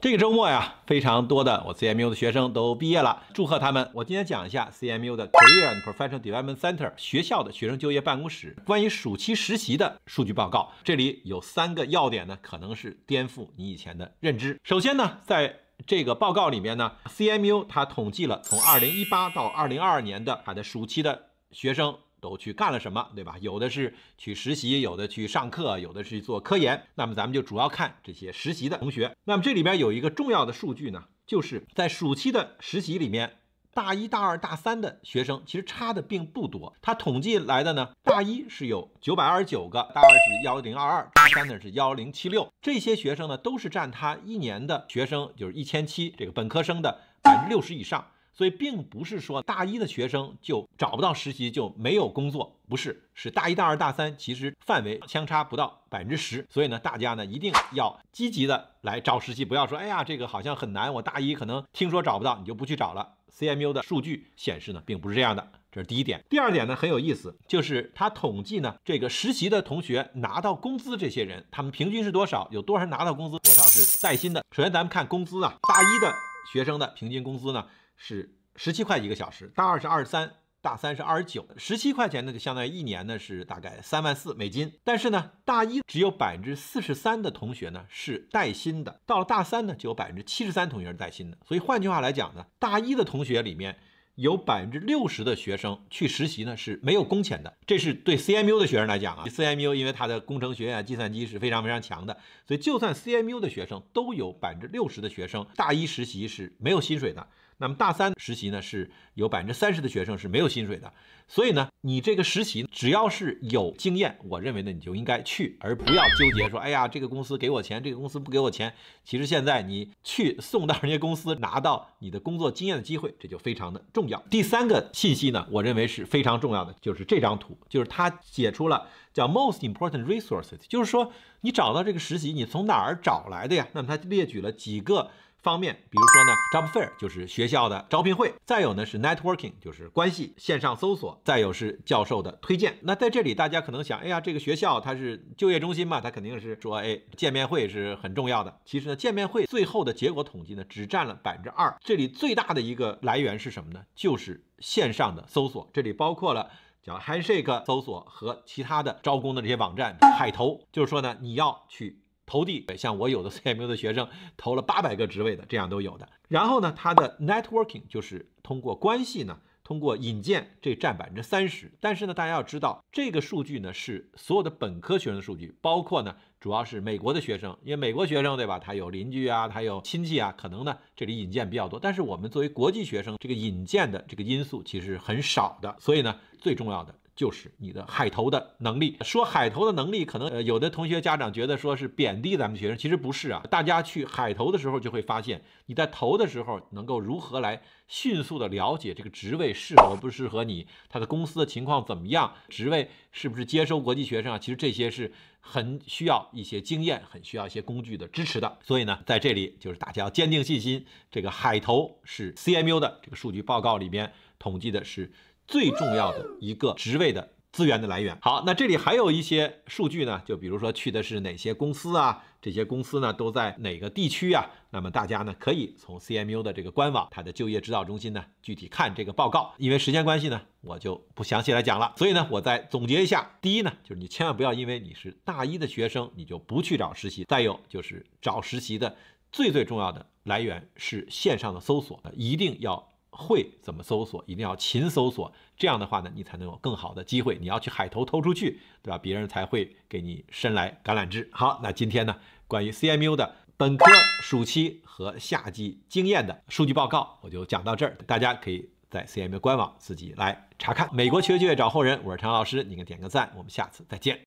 这个周末呀，非常多的我 CMU 的学生都毕业了，祝贺他们。我今天讲一下 CMU 的 Career and Professional Development Center 学校的学生就业办公室关于暑期实习的数据报告。这里有三个要点呢，可能是颠覆你以前的认知。首先呢，在这个报告里面呢，CMU 它统计了从二零一八到二零二二年的它的暑期的学生。都去干了什么，对吧？有的是去实习，有的去上课，有的是做科研。那么咱们就主要看这些实习的同学。那么这里边有一个重要的数据呢，就是在暑期的实习里面，大一、大二、大三的学生其实差的并不多。他统计来的呢，大一是有九百二十九个，大二是幺零二二，大三呢是幺零七六。这些学生呢，都是占他一年的学生，就是一千七这个本科生的百分之六十以上。所以并不是说大一的学生就找不到实习就没有工作，不是，是大一大二大三其实范围相差不到百分之十。所以呢，大家呢一定要积极的来找实习，不要说哎呀这个好像很难，我大一可能听说找不到你就不去找了。CMU 的数据显示呢并不是这样的，这是第一点。第二点呢很有意思，就是他统计呢这个实习的同学拿到工资这些人，他们平均是多少？有多少人拿到工资？多少是带薪的？首先咱们看工资啊，大一的学生的平均工资呢？是十七块一个小时，大二是二十三，大三是二十九。十七块钱呢，就相当于一年呢是大概三万四美金。但是呢，大一只有百分之四十三的同学呢是带薪的，到了大三呢就有百分之七十三同学是带薪的。所以换句话来讲呢，大一的同学里面有百分之六十的学生去实习呢是没有工钱的。这是对 CMU 的学生来讲啊，CMU 因为它的工程学院计算机是非常非常强的，所以就算 CMU 的学生都有百分之六十的学生大一实习是没有薪水的。那么大三实习呢，是有百分之三十的学生是没有薪水的，所以呢，你这个实习只要是有经验，我认为呢，你就应该去，而不要纠结说，哎呀，这个公司给我钱，这个公司不给我钱。其实现在你去送到人家公司拿到你的工作经验的机会，这就非常的重要。第三个信息呢，我认为是非常重要的，就是这张图，就是它写出了叫 most important resources，就是说你找到这个实习，你从哪儿找来的呀？那么它列举了几个。方面，比如说呢，job fair 就是学校的招聘会，再有呢是 networking，就是关系线上搜索，再有是教授的推荐。那在这里，大家可能想，哎呀，这个学校它是就业中心嘛，它肯定是说，哎，见面会是很重要的。其实呢，见面会最后的结果统计呢，只占了百分之二。这里最大的一个来源是什么呢？就是线上的搜索，这里包括了叫 handshake 搜索和其他的招工的这些网站海投。就是说呢，你要去。投递，像我有的 CMU 的学生投了八百个职位的，这样都有的。然后呢，他的 networking 就是通过关系呢，通过引荐，这占百分之三十。但是呢，大家要知道这个数据呢是所有的本科学生的数据，包括呢主要是美国的学生，因为美国学生对吧，他有邻居啊，他有亲戚啊，可能呢这里引荐比较多。但是我们作为国际学生，这个引荐的这个因素其实很少的，所以呢最重要的。就是你的海投的能力。说海投的能力，可能呃有的同学家长觉得说是贬低咱们学生，其实不是啊。大家去海投的时候，就会发现你在投的时候，能够如何来迅速的了解这个职位适合不适合你，他的公司的情况怎么样，职位是不是接收国际学生啊？其实这些是很需要一些经验，很需要一些工具的支持的。所以呢，在这里就是大家要坚定信心，这个海投是 CMU 的这个数据报告里边统计的是。最重要的一个职位的资源的来源。好，那这里还有一些数据呢，就比如说去的是哪些公司啊，这些公司呢都在哪个地区啊？那么大家呢可以从 CMU 的这个官网，它的就业指导中心呢具体看这个报告。因为时间关系呢，我就不详细来讲了。所以呢，我再总结一下：第一呢，就是你千万不要因为你是大一的学生，你就不去找实习；再有就是找实习的最最重要的来源是线上的搜索，一定要。会怎么搜索？一定要勤搜索，这样的话呢，你才能有更好的机会。你要去海投投出去，对吧？别人才会给你伸来橄榄枝。好，那今天呢，关于 CMU 的本科暑期和夏季经验的数据报告，我就讲到这儿，大家可以在 CMU 官网自己来查看。美国学就业找后人，我是陈老师，你给点个赞，我们下次再见。